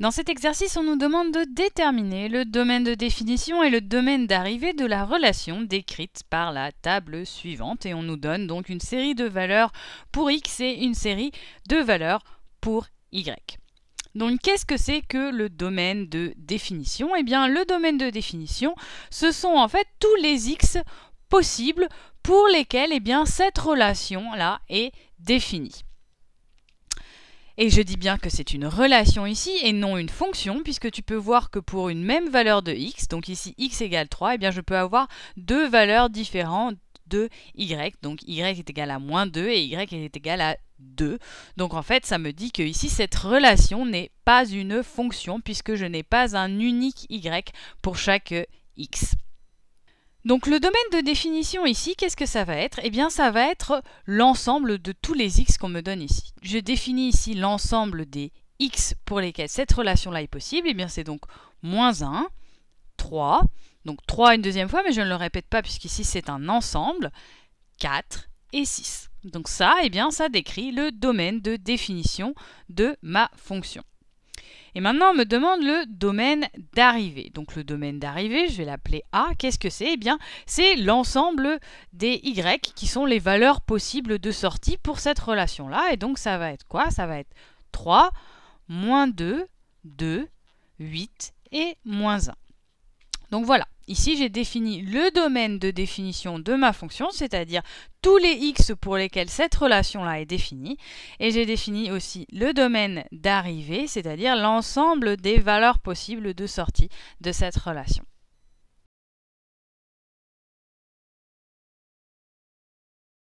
Dans cet exercice, on nous demande de déterminer le domaine de définition et le domaine d'arrivée de la relation décrite par la table suivante et on nous donne donc une série de valeurs pour x et une série de valeurs pour y. Donc qu'est-ce que c'est que le domaine de définition Eh bien le domaine de définition, ce sont en fait tous les x possibles pour lesquels eh bien, cette relation-là est définie. Et je dis bien que c'est une relation ici et non une fonction, puisque tu peux voir que pour une même valeur de x, donc ici x égale 3, et eh bien je peux avoir deux valeurs différentes de y. Donc y est égal à moins 2 et y est égal à 2. Donc en fait, ça me dit que ici, cette relation n'est pas une fonction, puisque je n'ai pas un unique y pour chaque x. Donc le domaine de définition ici, qu'est-ce que ça va être Eh bien ça va être l'ensemble de tous les x qu'on me donne ici. Je définis ici l'ensemble des x pour lesquels cette relation-là est possible, eh bien c'est donc moins 1, 3, donc 3 une deuxième fois, mais je ne le répète pas puisqu'ici c'est un ensemble, 4 et 6. Donc ça, eh bien ça décrit le domaine de définition de ma fonction. Et maintenant, on me demande le domaine d'arrivée. Donc le domaine d'arrivée, je vais l'appeler A. Qu'est-ce que c'est Eh bien, c'est l'ensemble des Y qui sont les valeurs possibles de sortie pour cette relation-là. Et donc ça va être quoi Ça va être 3, moins 2, 2, 8 et moins 1. Donc voilà, ici j'ai défini le domaine de définition de ma fonction, c'est-à-dire tous les x pour lesquels cette relation-là est définie, et j'ai défini aussi le domaine d'arrivée, c'est-à-dire l'ensemble des valeurs possibles de sortie de cette relation.